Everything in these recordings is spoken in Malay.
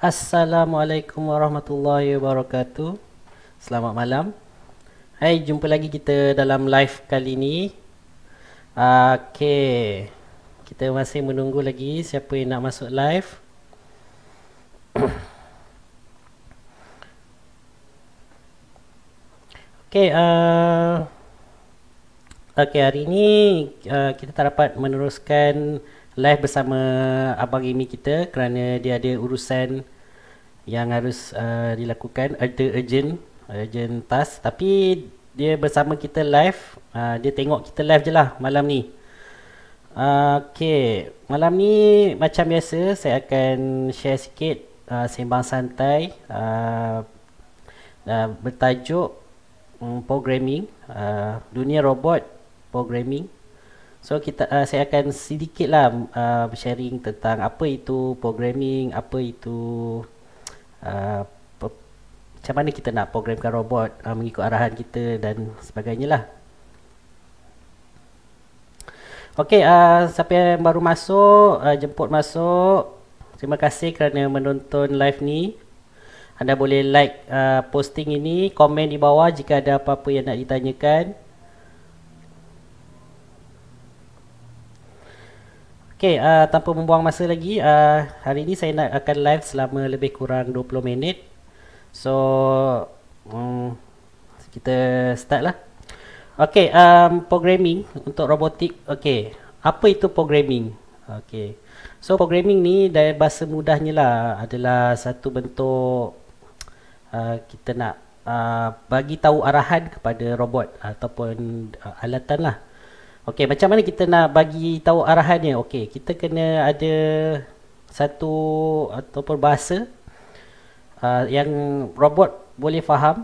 Assalamualaikum warahmatullahi wabarakatuh Selamat malam Hai, jumpa lagi kita dalam live kali ini. Ah, okay Kita masih menunggu lagi siapa yang nak masuk live Okay, uh, okay hari ini uh, kita tak dapat meneruskan live bersama abang Amy kita kerana dia ada urusan yang harus uh, dilakukan ada urgent urgent task tapi dia bersama kita live uh, dia tengok kita live je lah malam ni uh, okay malam ni macam biasa saya akan share sikit uh, sembang santai uh, uh, bertajuk um, programming uh, dunia robot programming So kita uh, saya akan sedikitlah uh, sharing tentang apa itu programming, apa itu uh, pe- macam mana kita nak programkan robot uh, mengikut arahan kita dan sebagainya lah. Okey, uh, siapa yang baru masuk, uh, jemput masuk. Terima kasih kerana menonton live ni. Anda boleh like uh, posting ini, komen di bawah jika ada apa-apa yang nak ditanyakan. Okay, uh, tanpa membuang masa lagi, uh, hari ini saya nak akan live selama lebih kurang 20 minit. So, um, kita start lah. Okay, um, programming untuk robotik. Okay, apa itu programming? Okay, so programming ni dari bahasa mudahnya lah adalah satu bentuk uh, kita nak uh, bagi tahu arahan kepada robot ataupun uh, alatan lah. Okey, macam mana kita nak bagi tahu arahannya? Okey, kita kena ada satu atau bahasa uh, yang robot boleh faham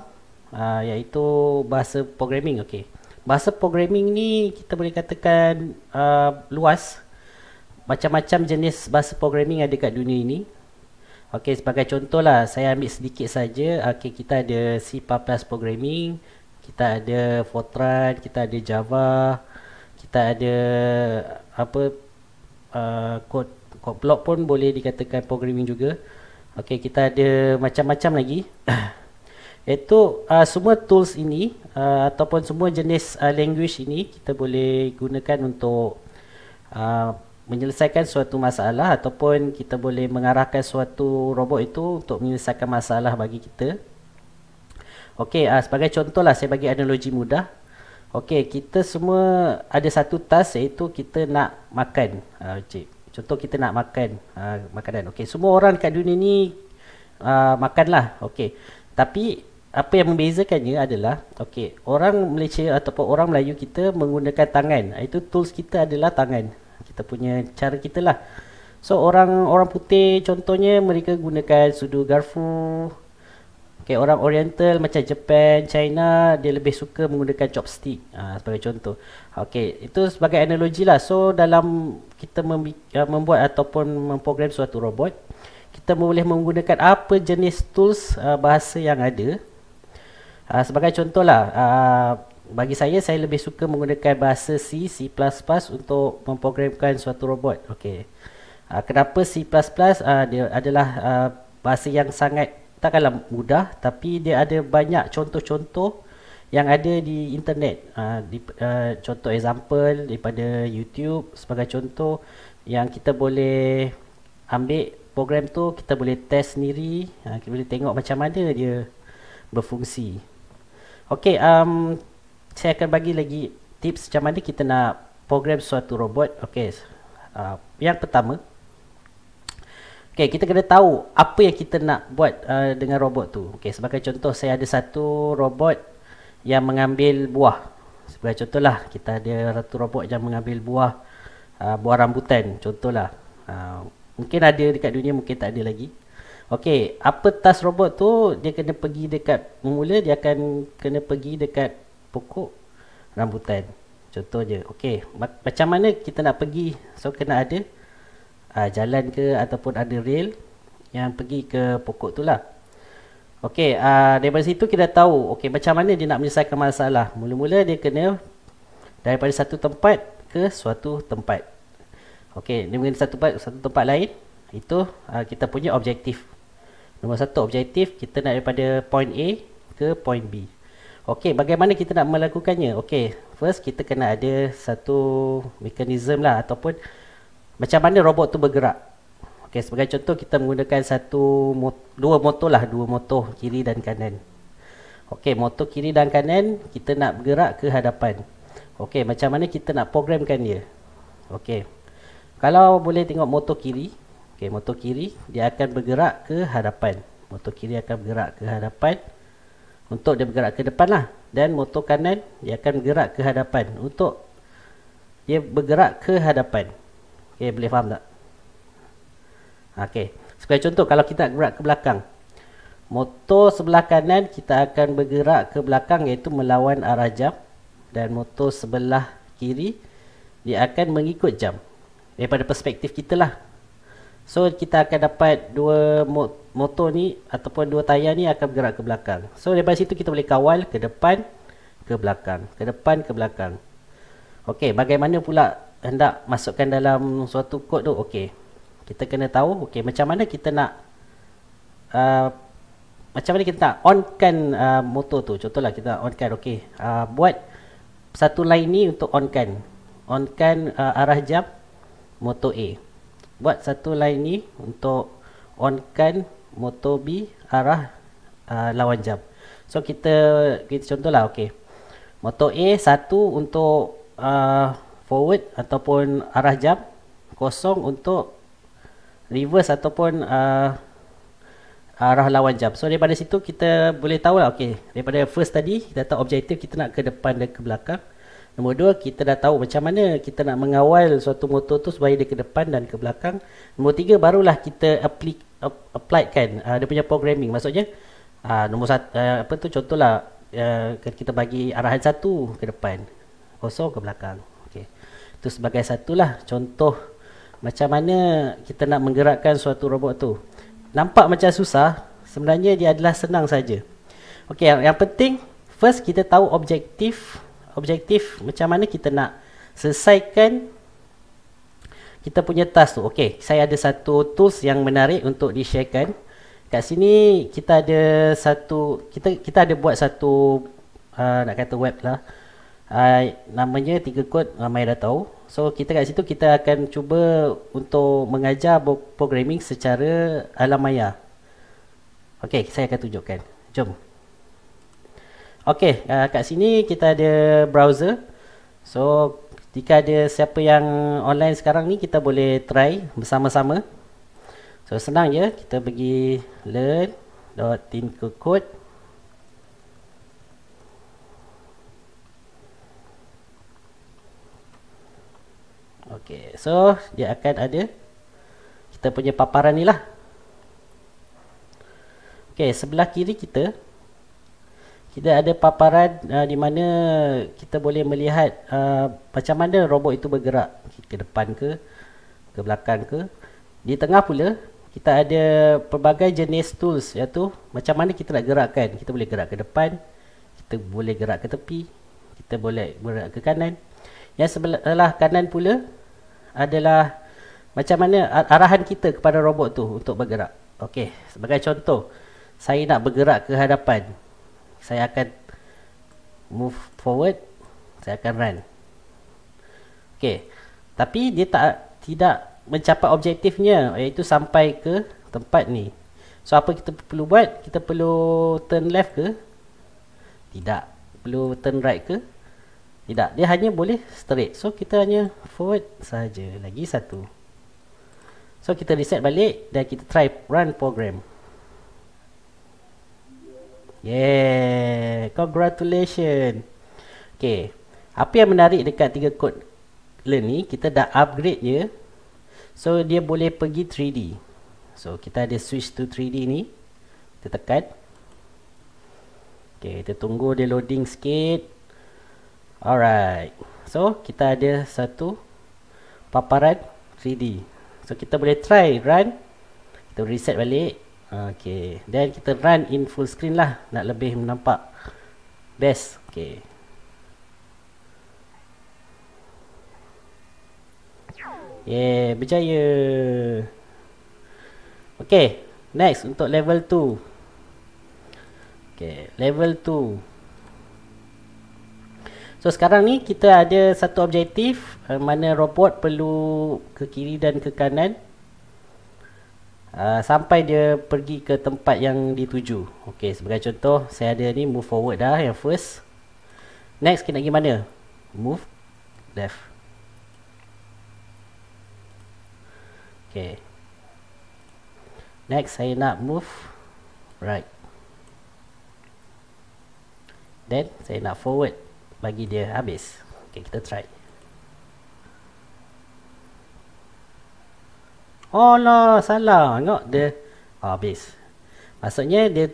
uh, iaitu bahasa programming. Okey. Bahasa programming ni kita boleh katakan uh, luas. Macam-macam jenis bahasa programming ada kat dunia ini. Okey, sebagai contohlah saya ambil sedikit saja. Okey, kita ada C++ programming, kita ada Fortran, kita ada Java, kita ada apa kod uh, kod block pun boleh dikatakan programming juga okey kita ada macam-macam lagi itu uh, semua tools ini uh, ataupun semua jenis uh, language ini kita boleh gunakan untuk uh, menyelesaikan suatu masalah ataupun kita boleh mengarahkan suatu robot itu untuk menyelesaikan masalah bagi kita. Okey, uh, sebagai contohlah saya bagi analogi mudah. Okey, kita semua ada satu task iaitu kita nak makan. Ah cik. Contoh kita nak makan uh, makanan. Okey, semua orang kat dunia ni uh, makanlah. Okey. Tapi apa yang membezakannya adalah okey, orang Malaysia ataupun orang Melayu kita menggunakan tangan. Ah, itu tools kita adalah tangan. Kita punya cara kita lah. So orang orang putih contohnya mereka gunakan sudu garfu, Okay, orang oriental macam Japan, China Dia lebih suka menggunakan chopstick ha, Sebagai contoh Okay, itu sebagai analogi lah So, dalam kita ah, membuat ataupun memprogram suatu robot Kita boleh menggunakan apa jenis tools uh, bahasa yang ada uh, Sebagai contoh lah uh, Bagi saya, saya lebih suka menggunakan bahasa C, C++ Untuk memprogramkan suatu robot Okay uh, Kenapa C++ uh, dia adalah uh, bahasa yang sangat Takkanlah mudah tapi dia ada banyak contoh-contoh yang ada di internet uh, di, uh, contoh example daripada YouTube sebagai contoh yang kita boleh ambil program tu kita boleh test sendiri uh, kita boleh tengok macam mana dia berfungsi okey um saya akan bagi lagi tips macam mana kita nak program suatu robot okey uh, yang pertama Okay, kita kena tahu apa yang kita nak buat uh, dengan robot tu. Okay, sebagai contoh saya ada satu robot yang mengambil buah. Sebagai contohlah kita ada satu robot yang mengambil buah uh, buah rambutan. Contohlah. Uh, mungkin ada dekat dunia mungkin tak ada lagi. Okey, apa task robot tu dia kena pergi dekat mula dia akan kena pergi dekat pokok rambutan. Contoh je. Okey, macam mana kita nak pergi? So kena ada uh, jalan ke ataupun ada rail yang pergi ke pokok tu lah Okey, uh, daripada situ kita tahu okey macam mana dia nak menyelesaikan masalah. Mula-mula dia kena daripada satu tempat ke suatu tempat. Okey, dia mungkin satu tempat satu tempat lain. Itu uh, kita punya objektif. Nombor satu objektif kita nak daripada point A ke point B. Okey, bagaimana kita nak melakukannya? Okey, first kita kena ada satu mekanisme lah ataupun macam mana robot tu bergerak. Okey, sebagai contoh kita menggunakan satu dua motor lah, dua motor kiri dan kanan. Okey, motor kiri dan kanan kita nak bergerak ke hadapan. Okey, macam mana kita nak programkan dia? Okey. Kalau boleh tengok motor kiri, okey motor kiri dia akan bergerak ke hadapan. Motor kiri akan bergerak ke hadapan untuk dia bergerak ke depan lah dan motor kanan dia akan bergerak ke hadapan untuk dia bergerak ke hadapan. Okey, eh, boleh faham tak? Okey. Sebagai contoh kalau kita gerak ke belakang. Motor sebelah kanan kita akan bergerak ke belakang iaitu melawan arah jam dan motor sebelah kiri dia akan mengikut jam daripada perspektif kita lah. So kita akan dapat dua motor ni ataupun dua tayar ni akan bergerak ke belakang. So daripada situ kita boleh kawal ke depan, ke belakang, ke depan, ke belakang. Okey, bagaimana pula hendak masukkan dalam suatu kod tu okey kita kena tahu okey macam mana kita nak uh, macam mana kita nak onkan uh, motor tu contohlah kita nak onkan okey uh, buat satu line ni untuk onkan onkan uh, arah jam motor A buat satu line ni untuk onkan motor B arah uh, lawan jam so kita kita contohlah okey motor A satu untuk uh, forward ataupun arah jam kosong untuk reverse ataupun uh, arah lawan jam. So daripada situ kita boleh tahu lah okey daripada first tadi kita tahu objektif kita nak ke depan dan ke belakang. Nombor dua kita dah tahu macam mana kita nak mengawal suatu motor tu supaya dia ke depan dan ke belakang. Nombor tiga barulah kita apply apply kan uh, dia punya programming maksudnya uh, nombor satu uh, apa tu contohlah uh, kan kita bagi arahan satu ke depan kosong ke belakang itu sebagai satulah contoh macam mana kita nak menggerakkan suatu robot tu. Nampak macam susah, sebenarnya dia adalah senang saja. Okay, yang, yang penting first kita tahu objektif, objektif macam mana kita nak selesaikan kita punya task tu. Okay, saya ada satu tools yang menarik untuk di-sharekan. Kat sini kita ada satu kita kita ada buat satu uh, nak kata web lah uh, namanya tiga kod ramai dah tahu so kita kat situ kita akan cuba untuk mengajar programming secara alam maya okey saya akan tunjukkan jom okey uh, kat sini kita ada browser so jika ada siapa yang online sekarang ni kita boleh try bersama-sama so senang je kita pergi learn.tinkercode Okey, so dia akan ada kita punya paparan ni lah. Okey, sebelah kiri kita kita ada paparan uh, di mana kita boleh melihat uh, macam mana robot itu bergerak ke depan ke ke belakang ke. Di tengah pula kita ada pelbagai jenis tools iaitu macam mana kita nak gerakkan. Kita boleh gerak ke depan, kita boleh gerak ke tepi, kita boleh gerak ke kanan. Yang sebelah kanan pula adalah macam mana arahan kita kepada robot tu untuk bergerak. Okey, sebagai contoh, saya nak bergerak ke hadapan. Saya akan move forward, saya akan run. Okey, tapi dia tak tidak mencapai objektifnya iaitu sampai ke tempat ni. So apa kita perlu buat? Kita perlu turn left ke? Tidak. Perlu turn right ke? Tidak, dia hanya boleh straight. So kita hanya forward saja lagi satu. So kita reset balik dan kita try run program. Yeah, congratulations. Okay, apa yang menarik dekat tiga kod learn ni, kita dah upgrade dia. So dia boleh pergi 3D. So kita ada switch to 3D ni. Kita tekan. Okay, kita tunggu dia loading sikit. Alright. So, kita ada satu paparan 3D. So, kita boleh try run. Kita reset balik. Okay. Then, kita run in full screen lah. Nak lebih nampak. Best. Okay. Yeah, berjaya. Okay. Next, untuk level 2. Okay, level 2. So sekarang ni kita ada satu objektif uh, mana robot perlu ke kiri dan ke kanan uh, sampai dia pergi ke tempat yang dituju. Okey, sebagai contoh saya ada ni move forward dah yang first. Next kita nak pergi mana? Move left. Okey. Next saya nak move right. Then saya nak forward bagi dia habis. Okay, kita try. Oh no, salah. Tengok dia oh, habis. Maksudnya dia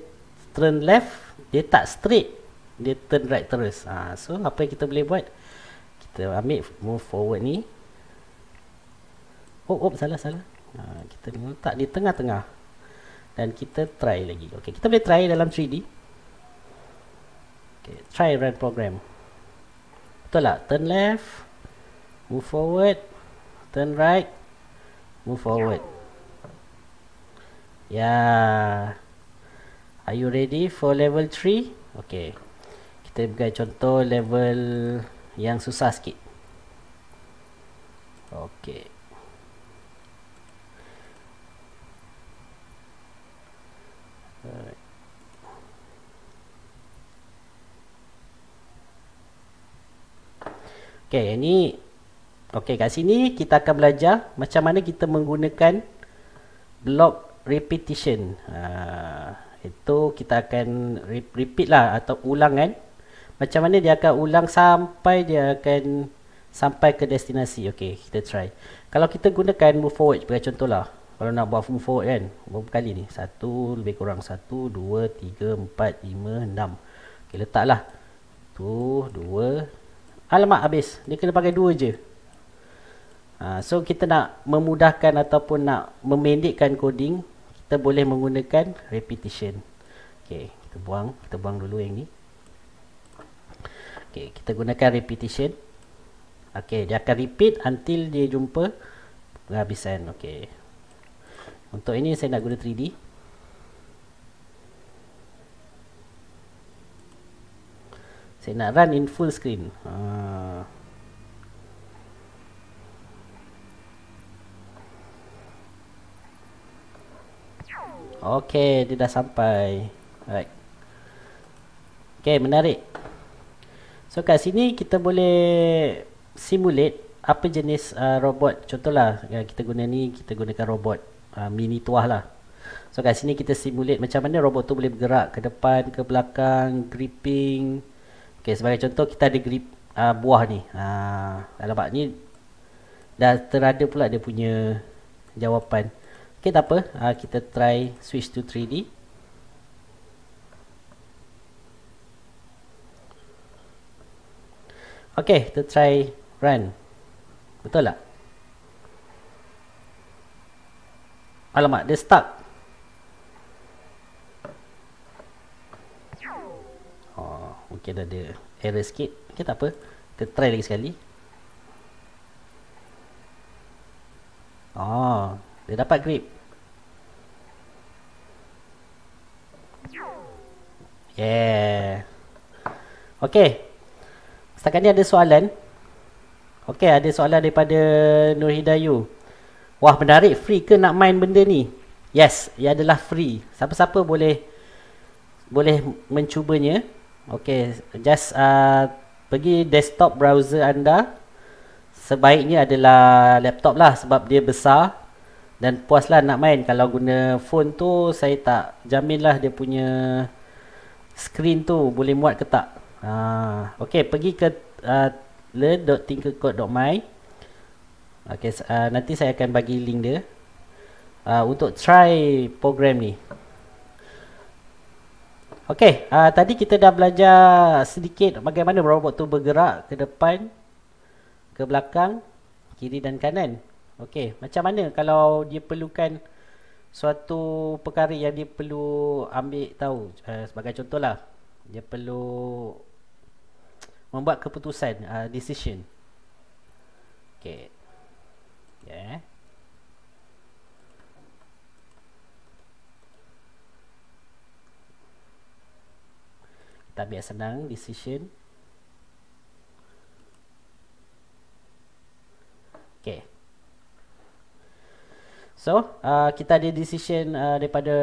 turn left, dia tak straight. Dia turn right terus. Ha, so apa yang kita boleh buat? Kita ambil move forward ni. Oh, oh salah, salah. Ha, kita letak di tengah-tengah. Dan kita try lagi. Okay, kita boleh try dalam 3D. Okay, try run program betul tak turn left move forward turn right move forward ya yeah. are you ready for level 3 okey kita bagi contoh level yang susah sikit okey uh. Okey, ini Okey, kat sini kita akan belajar macam mana kita menggunakan block repetition. Ha, itu kita akan repeat lah atau ulang kan. Macam mana dia akan ulang sampai dia akan sampai ke destinasi. Okey, kita try. Kalau kita gunakan move forward sebagai contohlah. Kalau nak buat move forward kan, berapa kali ni? Satu, lebih kurang. Satu, dua, tiga, empat, lima, enam. Okey, letaklah. tu, dua, Alamak habis Dia kena pakai dua je ha, So kita nak memudahkan Ataupun nak memendekkan coding Kita boleh menggunakan repetition Okay kita buang Kita buang dulu yang ni Okay kita gunakan repetition Okay dia akan repeat Until dia jumpa Penghabisan okay Untuk ini saya nak guna 3D saya nak run in full screen uh. Ha. Okay, dia dah sampai Alright Okay, menarik So kat sini kita boleh simulate apa jenis uh, robot Contohlah yang uh, kita guna ni, kita gunakan robot uh, mini tuah lah So kat sini kita simulate macam mana robot tu boleh bergerak ke depan, ke belakang, gripping Okey, sebagai contoh kita ada grip uh, buah ni. Ha, uh, nampak ni dah terada pula dia punya jawapan. Okey, tak apa. Uh, kita try switch to 3D. Okey, to try run. Betul tak? Alamak, dia stuck. mungkin ada error sikit okay, tak apa kita try lagi sekali oh dia dapat grip yeah Okay. setakat ni ada soalan Okay, ada soalan daripada Nur Hidayu wah menarik free ke nak main benda ni yes ia adalah free siapa-siapa boleh boleh mencubanya Okey, just uh, pergi desktop browser anda. Sebaiknya adalah laptop lah sebab dia besar dan puaslah nak main. Kalau guna phone tu saya tak jaminlah dia punya screen tu boleh muat ke tak. Uh, okay, pergi ke uh, learn.tinkercode.my Okay, uh, nanti saya akan bagi link dia uh, untuk try program ni. Okey, uh, tadi kita dah belajar sedikit bagaimana robot tu bergerak ke depan, ke belakang, kiri dan kanan. Okey, macam mana kalau dia perlukan suatu perkara yang dia perlu ambil tahu uh, sebagai contohlah. Dia perlu membuat keputusan, uh, decision. Okey. Ya. Yeah. tak biar senang decision okay so uh, kita ada decision uh, daripada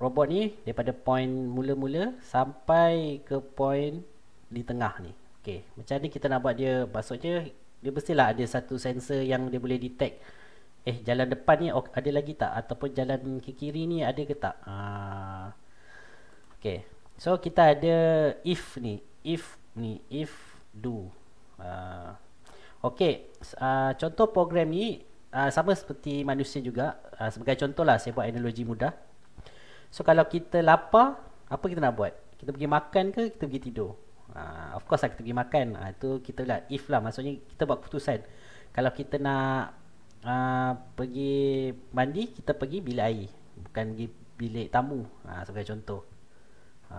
robot ni daripada point mula-mula sampai ke point di tengah ni okay macam ni kita nak buat dia maksudnya dia mestilah ada satu sensor yang dia boleh detect Eh jalan depan ni ada lagi tak Ataupun jalan ke kiri ni ada ke tak uh, Okay So kita ada if ni, if ni, if do. Uh, okay, uh, contoh program ni uh, sama seperti manusia juga. Uh, sebagai contoh lah, saya buat analogi mudah. So kalau kita lapar, apa kita nak buat? Kita pergi makan ke kita pergi tidur? Uh, of course lah kita pergi makan. Itu kita lah if lah. Maksudnya kita buat keputusan. Kalau kita nak uh, pergi mandi, kita pergi bilik air. Bukan pergi bilik tamu. Uh, sebagai contoh.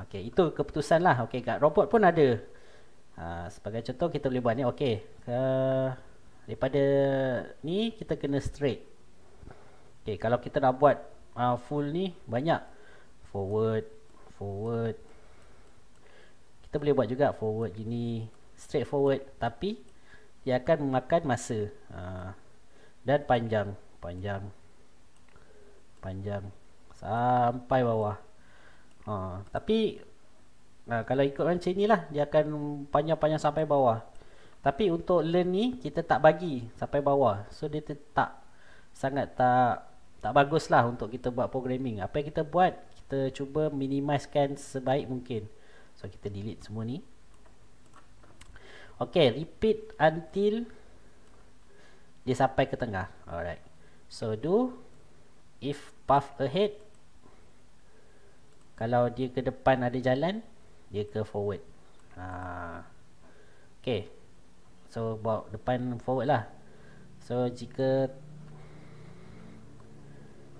Okey, itu keputusan lah. Okey, kat robot pun ada. Ha, sebagai contoh kita boleh buat ni. Okey, ke daripada ni kita kena straight. Okey, kalau kita nak buat uh, full ni banyak forward, forward. Kita boleh buat juga forward gini, straight forward tapi dia akan memakan masa. Ha, dan panjang, panjang. Panjang sampai bawah uh, tapi uh, kalau ikut macam ni lah dia akan panjang-panjang sampai bawah tapi untuk learn ni kita tak bagi sampai bawah so dia tak sangat tak tak bagus lah untuk kita buat programming apa yang kita buat kita cuba minimiskan sebaik mungkin so kita delete semua ni Okay, repeat until dia sampai ke tengah. Alright. So do if path ahead kalau dia ke depan ada jalan Dia ke forward ha. Okay So bawa depan forward lah So jika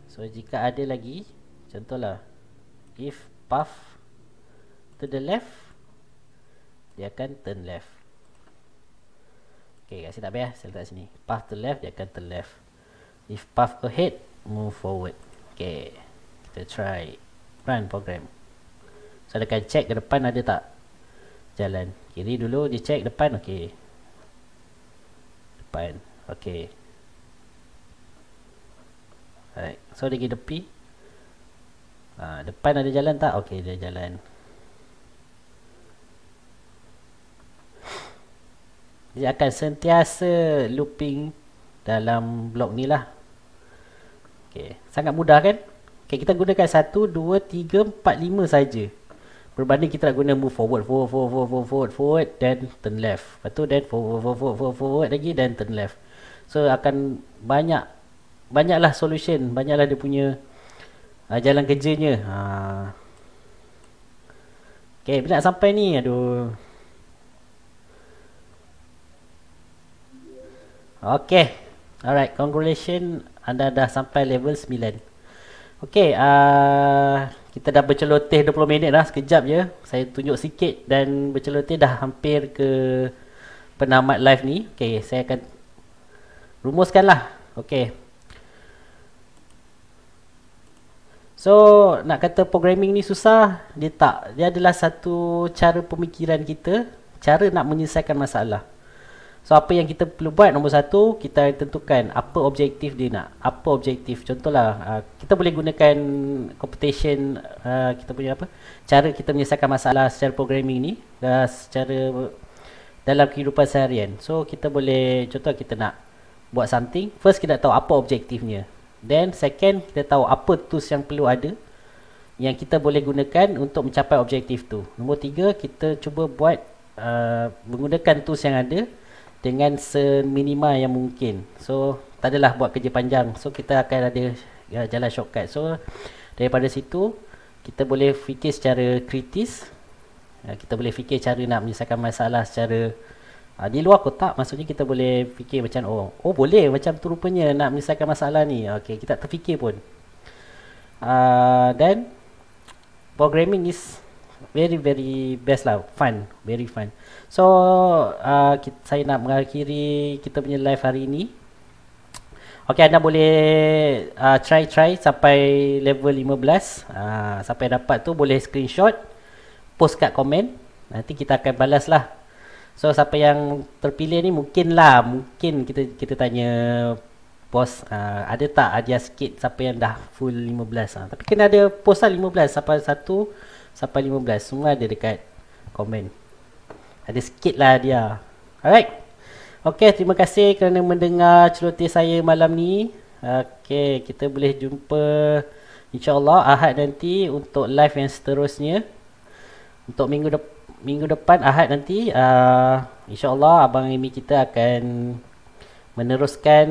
So jika ada lagi Contohlah If path To the left Dia akan turn left Okay kat sini tak payah Saya letak sini Path to left Dia akan turn left If path ahead Move forward Okay Kita try run program so dia akan check ke depan ada tak jalan kiri dulu dia check depan okey depan okey Alright, so dia pergi tepi ha, Depan ada jalan tak? Okay, dia jalan Dia akan sentiasa looping dalam blok ni lah Okay, sangat mudah kan? Okay, kita gunakan 1, 2, 3, 4, 5 saja. Berbanding kita nak guna move forward, forward, forward, forward, forward, forward, forward, then turn left. Lepas tu then forward, forward, forward, forward, forward lagi, then turn left. So akan banyak, banyaklah solution, banyaklah dia punya uh, jalan kerjanya. Uh. Okay, bila nak sampai ni, aduh. Okay, alright, congratulations, anda dah sampai level 9. Okey, uh, kita dah berceloteh 20 minit dah sekejap je. Saya tunjuk sikit dan berceloteh dah hampir ke penamat live ni. Okey, saya akan rumuskanlah. Okey. So, nak kata programming ni susah, dia tak. Dia adalah satu cara pemikiran kita, cara nak menyelesaikan masalah. So apa yang kita perlu buat Nombor satu Kita tentukan Apa objektif dia nak Apa objektif Contohlah uh, Kita boleh gunakan Computation uh, Kita punya apa Cara kita menyelesaikan masalah Secara programming ni uh, Secara Dalam kehidupan seharian So kita boleh Contoh kita nak Buat something First kita tahu Apa objektifnya Then second Kita tahu apa tools yang perlu ada Yang kita boleh gunakan Untuk mencapai objektif tu Nombor tiga Kita cuba buat uh, Menggunakan tools yang ada dengan seminima yang mungkin. So, tak adalah buat kerja panjang. So, kita akan ada ya, jalan shortcut. So, daripada situ, kita boleh fikir secara kritis. Ya, kita boleh fikir cara nak menyelesaikan masalah secara ha, di luar kotak. Maksudnya, kita boleh fikir macam, oh, oh boleh macam tu rupanya nak menyelesaikan masalah ni. Ah, okay, kita tak terfikir pun. Uh, ah, then, programming is very very best lah fun very fun so uh, kita, saya nak mengakhiri kita punya live hari ini Okey anda boleh uh, try try sampai level 15 uh, sampai dapat tu boleh screenshot post kat komen nanti kita akan balas lah so siapa yang terpilih ni mungkin lah mungkin kita kita tanya post uh, ada tak ada sikit siapa yang dah full 15 uh. Ah, tapi kena ada post lah 15 sampai satu sampai 15 semua ada dekat komen ada sikit lah dia alright Okay, terima kasih kerana mendengar celoteh saya malam ni. Okay, kita boleh jumpa insyaAllah Ahad nanti untuk live yang seterusnya. Untuk minggu de- minggu depan Ahad nanti, uh, insyaAllah Abang Amy kita akan meneruskan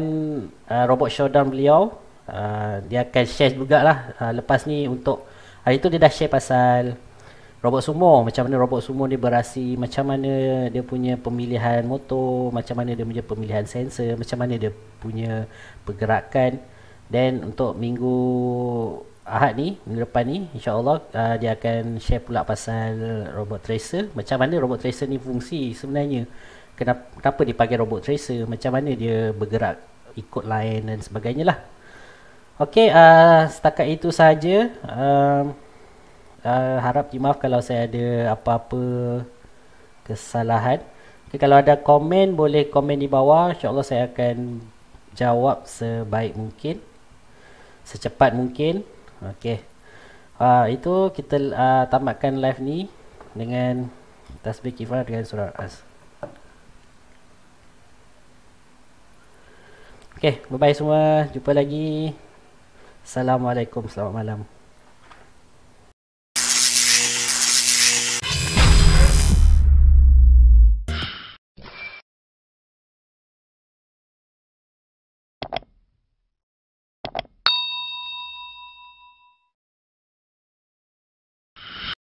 uh, robot showdown beliau. Uh, dia akan share juga lah uh, lepas ni untuk Hari tu dia dah share pasal robot sumo, macam mana robot sumo ni berasi, macam mana dia punya pemilihan motor, macam mana dia punya pemilihan sensor, macam mana dia punya pergerakan. Dan untuk minggu Ahad ni, minggu depan ni, insyaAllah uh, dia akan share pula pasal robot tracer. Macam mana robot tracer ni fungsi sebenarnya. Kenapa, kenapa dia panggil robot tracer, macam mana dia bergerak ikut line dan sebagainya lah. Okey, uh, setakat itu sahaja. Uh, um, uh, harap dimaaf kalau saya ada apa-apa kesalahan. Okay, kalau ada komen, boleh komen di bawah. InsyaAllah saya akan jawab sebaik mungkin. Secepat mungkin. Okey. Uh, itu kita uh, tamatkan live ni dengan tasbih kifar dengan surah as. Okey, bye-bye semua. Jumpa lagi. Assalamualaikum, selamat malam.